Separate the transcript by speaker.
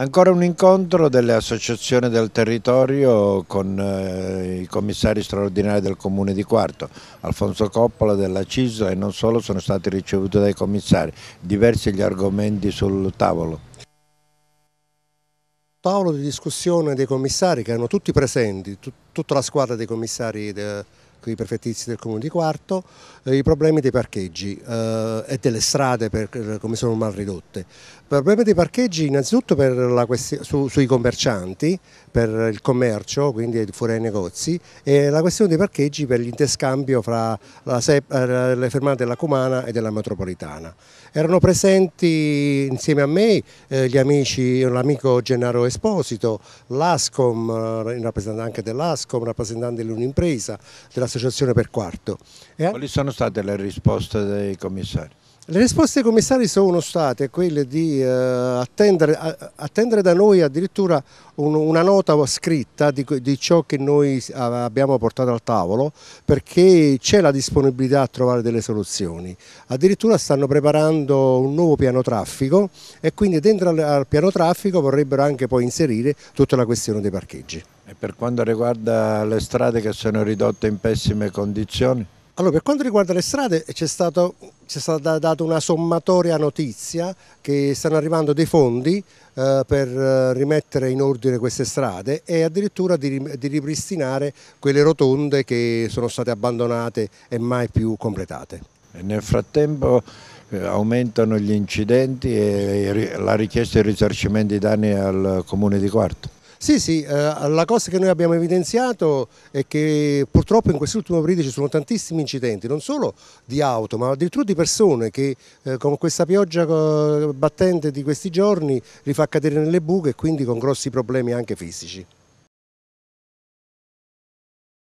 Speaker 1: Ancora un incontro delle associazioni del territorio con eh, i commissari straordinari del comune di Quarto. Alfonso Coppola della CISO e non solo sono stati ricevuti dai commissari. Diversi gli argomenti sul tavolo.
Speaker 2: Tavolo di discussione dei commissari che erano tutti presenti, tut tutta la squadra dei commissari de i prefettizi del comune di Quarto, eh, i problemi dei parcheggi eh, e delle strade per, come sono mal ridotte. Il problema dei parcheggi innanzitutto su, sui commercianti, per il commercio, quindi fuori ai negozi, e la questione dei parcheggi per l'interscambio fra eh, la, le fermate della Cumana e della metropolitana. Erano presenti insieme a me eh, gli amici, l'amico Gennaro Esposito, l'ASCOM, eh, rappresentante anche dell'ASCOM, rappresentante dell'Unimpresa, della l'associazione per quarto.
Speaker 1: Eh? Quali sono state le risposte dei commissari?
Speaker 2: Le risposte dei commissari sono state quelle di eh, attendere, a, attendere, da noi addirittura un, una nota scritta di, di, ciò che noi abbiamo portato al tavolo perché c'è la disponibilità a trovare delle soluzioni. Addirittura stanno preparando un nuovo piano traffico e quindi dentro al, al piano traffico vorrebbero anche poi inserire tutta la questione dei parcheggi. E per quanto riguarda le strade che sono ridotte in pessime condizioni? Allora, per quanto riguarda le strade c'è stata, data una sommatoria notizia che stanno arrivando dei fondi eh, per eh, rimettere in ordine queste strade e addirittura di, di ripristinare quelle rotonde che sono state abbandonate e mai più completate.
Speaker 1: E nel frattempo eh, aumentano gli incidenti e la richiesta di risarcimento dei danni al comune di Quarto.
Speaker 2: Sì, sì, eh, la cosa che noi abbiamo evidenziato è che purtroppo in quest'ultimo periodo ci sono tantissimi incidenti, non solo di auto, ma addirittura di persone che eh, con questa pioggia eh, battente di questi giorni li fa cadere nelle buche e quindi con grossi problemi anche fisici.